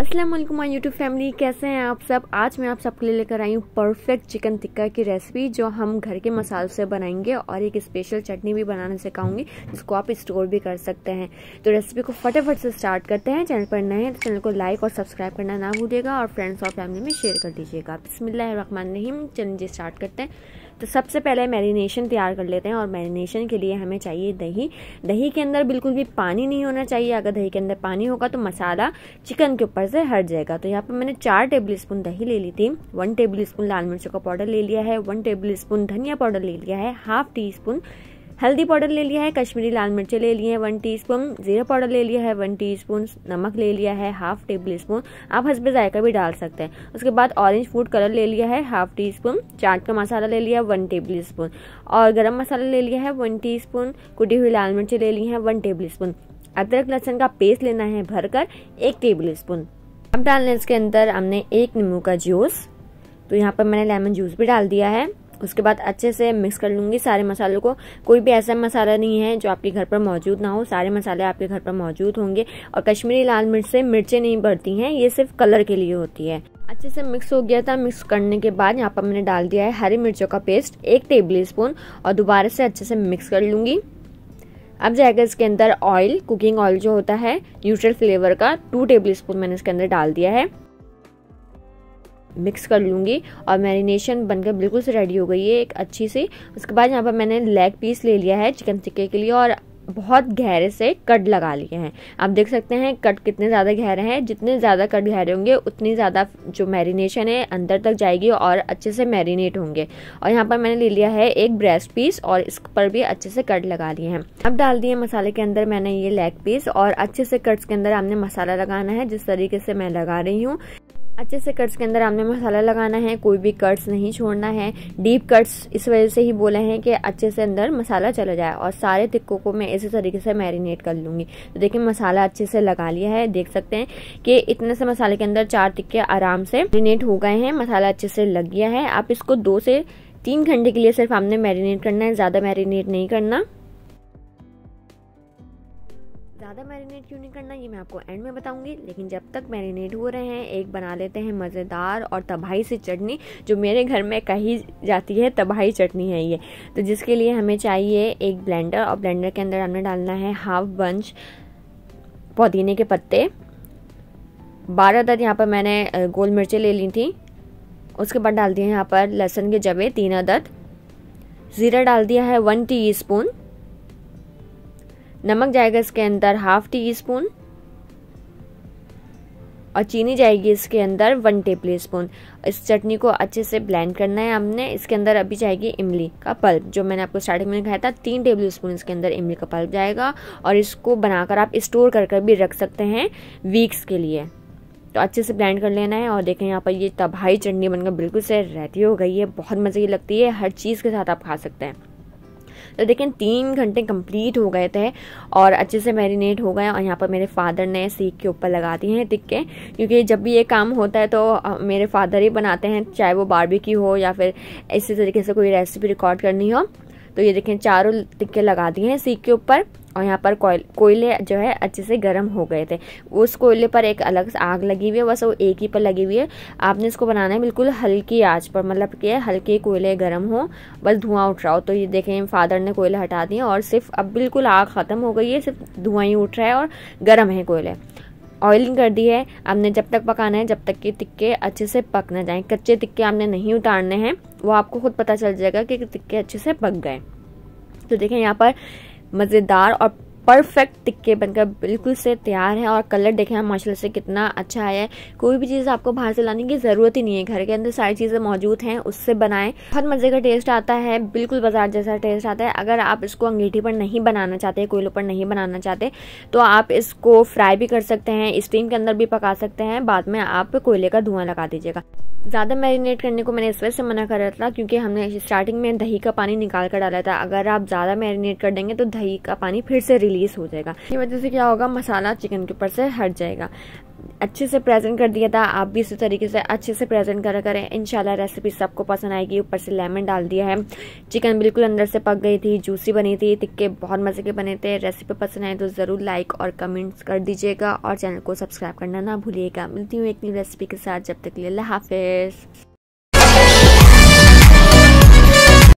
Aslam my YouTube family कैसे हैं आप सब आज मैं आप सबके लिए लेकर आई हूँ परफेक्ट चिकन टिक्का की रेसिपी जो हम घर के मसालों से बनाएंगे और एक स्पेशल चटनी भी बनाने सिखाऊंगी जिसको आप स्टोर भी कर सकते हैं तो रेसिपी को फटाफट से स्टार्ट करते हैं चैनल पर नए हैं तो चैनल को लाइक और सब्सक्राइब करना ना भूलिएगा और फ्रेंड्स और फैमिली में शेयर कर दीजिएगा रहीम चलिए स्टार्ट करते हैं तो सबसे पहले मैरिनेशन तैयार कर लेते हैं और मैरिनेशन के लिए हमें चाहिए दही दही के अंदर बिल्कुल भी पानी नहीं होना चाहिए अगर दही के अंदर पानी होगा तो मसाला चिकन के ऊपर से हट जाएगा तो यहाँ पे मैंने चार टेबल स्पून दही ले ली थी वन टेबल स्पून लाल मिर्चों का पाउडर ले लिया है वन टेबल स्पून धनिया पाउडर ले लिया है हाफ टी स्पून हल्दी पाउडर ले लिया है कश्मीरी लाल मिर्चें ले लिए हैं वन टीस्पून जीरा पाउडर ले लिया है वन टीस्पून नमक ले लिया है हाफ टेबल स्पून आप हसबे जायका भी डाल सकते हैं उसके बाद ऑरेंज फूड कलर ले लिया है हाफ टी स्पून चाट का मसाला ले लिया वन टेबल स्पून और गरम मसाला ले लिया है वन टी स्पून कुटी हुई लाल मिर्चें ले लिए हैं वन टेबल स्पून अदरक लहसन का पेस्ट लेना है भरकर एक टेबल स्पून अब डालने इसके अंदर हमने एक नींबू का जूस तो यहाँ पर मैंने लेमन जूस भी डाल दिया है उसके बाद अच्छे से मिक्स कर लूँगी सारे मसालों को कोई भी ऐसा मसाला नहीं है जो आपके घर पर मौजूद ना हो सारे मसाले आपके घर पर मौजूद होंगे और कश्मीरी लाल मिर्च से मिर्चें नहीं बढ़ती हैं ये सिर्फ कलर के लिए होती है अच्छे से मिक्स हो गया था मिक्स करने के बाद यहाँ पर मैंने डाल दिया है हरी मिर्चों का पेस्ट एक टेबल स्पून और दोबारा से अच्छे से मिक्स कर लूँगी अब जाएगा इसके अंदर ऑयल कुकिंग ऑयल जो होता है न्यूट्रल फ्लेवर का टू टेबल स्पून मैंने इसके अंदर डाल दिया है मिक्स कर लूँगी और मैरिनेशन बनकर बिल्कुल से रेडी हो गई है एक अच्छी सी उसके बाद यहाँ पर मैंने लेग पीस ले लिया है चिकन टिक्के के लिए और बहुत गहरे से कट लगा लिए हैं आप देख सकते हैं कट कितने ज़्यादा गहरे हैं जितने ज़्यादा कट गहरे होंगे उतनी ज़्यादा जो मैरिनेशन है अंदर तक जाएगी और अच्छे से मैरिनेट होंगे और यहाँ पर मैंने ले लिया है एक ब्रेस्ट पीस और इस पर भी अच्छे से कट लगा लिए हैं अब डाल दिए मसाले के अंदर मैंने ये लेग पीस और अच्छे से कट्स के अंदर आपने मसाला लगाना है जिस तरीके से मैं लगा रही हूँ अच्छे से कट्स के अंदर हमने मसाला लगाना है कोई भी कट्स नहीं छोड़ना है डीप कट्स इस वजह से ही बोले हैं कि अच्छे से अंदर मसाला चला जाए और सारे तिक्कों को मैं इसी तरीके से मैरिनेट कर लूँगी तो देखिए मसाला अच्छे से लगा लिया है देख सकते हैं कि इतने से मसाले के अंदर चार तिक्के आराम से मैरिनेट हो गए हैं मसाला अच्छे से लग गया है आप इसको दो से तीन घंटे के लिए सिर्फ आपने मैरिनेट करना है ज़्यादा मैरिनेट नहीं करना ज़्यादा मैरिनेट क्यों नहीं करना ये मैं आपको एंड में बताऊंगी लेकिन जब तक मैरिनेट हो रहे हैं एक बना लेते हैं मज़ेदार और तबाही सी चटनी जो मेरे घर में कही जाती है तबाही चटनी है ये तो जिसके लिए हमें चाहिए एक ब्लेंडर और ब्लेंडर के अंदर हमें डालना है हाफ बंच पुदीने के पत्ते बारह अदद यहाँ पर मैंने गोल मिर्चें ले ली थी उसके बाद डाल दिए यहाँ पर लहसुन के जबे तीन अदद ज़ीरा डाल दिया है वन टी स्पून नमक जाएगा इसके अंदर हाफ टी स्पून और चीनी जाएगी इसके अंदर वन टेबल स्पून इस चटनी को अच्छे से ब्लेंड करना है हमने इसके अंदर अभी जाएगी इमली का पल्प जो मैंने आपको स्टार्टिंग में खाया था तीन टेबल स्पून इसके अंदर इमली का पल्प जाएगा और इसको बनाकर आप स्टोर कर कर भी रख सकते हैं वीक्स के लिए तो अच्छे से ब्लेंड कर लेना है और देखें यहाँ पर ये तबाही चटनी बनकर बिल्कुल से रहती हो गई है बहुत मज़े लगती है हर चीज़ के साथ आप खा सकते हैं तो देखें तीन घंटे कंप्लीट हो गए थे और अच्छे से मैरिनेट हो गए और यहाँ पर मेरे फादर ने सीख के ऊपर लगा दिए हैं टिक्के क्योंकि जब भी ये काम होता है तो मेरे फादर ही बनाते हैं चाहे वो बारबेक्यू हो या फिर इसी तरीके से कोई रेसिपी रिकॉर्ड करनी हो तो ये देखें चारों टिक्के लगा दिए हैं सीख के ऊपर और यहाँ पर कोयले जो है अच्छे से गर्म हो गए थे उस कोयले पर एक अलग आग लगी हुई है बस वो एक ही पर लगी हुई है आपने इसको बनाना है बिल्कुल हल्की आंच पर मतलब कि हल्के कोयले गर्म हो बस धुआं उठ रहा हो तो ये देखें फादर ने कोयले हटा दिए और सिर्फ अब बिल्कुल आग ख़त्म हो गई है सिर्फ धुआं ही उठ रहा है और गर्म है कोयले ऑयलिंग कर दी है आपने जब तक पकाना है जब तक कि टिक्के अच्छे से पक ना जाएं कच्चे टिक्के आपने नहीं उतारने हैं वो आपको खुद पता चल जाएगा कि टिक्के अच्छे से पक गए तो देखें यहाँ पर मज़ेदार और परफेक्ट टिक्के बनकर बिल्कुल से तैयार है और कलर देखें हम माशाल्लाह से कितना अच्छा आया है कोई भी चीज़ आपको बाहर से लाने की ज़रूरत ही नहीं है घर के अंदर सारी चीज़ें मौजूद हैं उससे बनाएं बहुत मज़े का टेस्ट आता है बिल्कुल बाजार जैसा टेस्ट आता है अगर आप इसको अंगीठी पर नहीं बनाना चाहते कोयलों पर नहीं बनाना चाहते तो आप इसको फ्राई भी कर सकते हैं स्टीम के अंदर भी पका सकते हैं बाद में आप कोयले का धुआं लगा दीजिएगा ज़्यादा मैरिनेट करने को मैंने इस वजह से मना कर रहा था क्योंकि हमने स्टार्टिंग में दही का पानी निकाल कर डाला था अगर आप ज़्यादा मैरिनेट कर देंगे तो दही का पानी फिर से रिलीज रिलीज़ हो जाएगा इसकी वजह से क्या होगा मसाला चिकन के ऊपर से हट जाएगा अच्छे से प्रेजेंट कर दिया था आप भी इसी तरीके से अच्छे से प्रेजेंट करा करें इंशाल्लाह रेसिपी सबको पसंद आएगी ऊपर से लेमन डाल दिया है चिकन बिल्कुल अंदर से पक गई थी जूसी बनी थी तिक्के बहुत मज़े के बने थे रेसिपी पसंद आए तो ज़रूर लाइक और कमेंट्स कर दीजिएगा और चैनल को सब्सक्राइब करना ना भूलिएगा मिलती हूँ एक नई रेसिपी के साथ जब तक लिए हाफिज़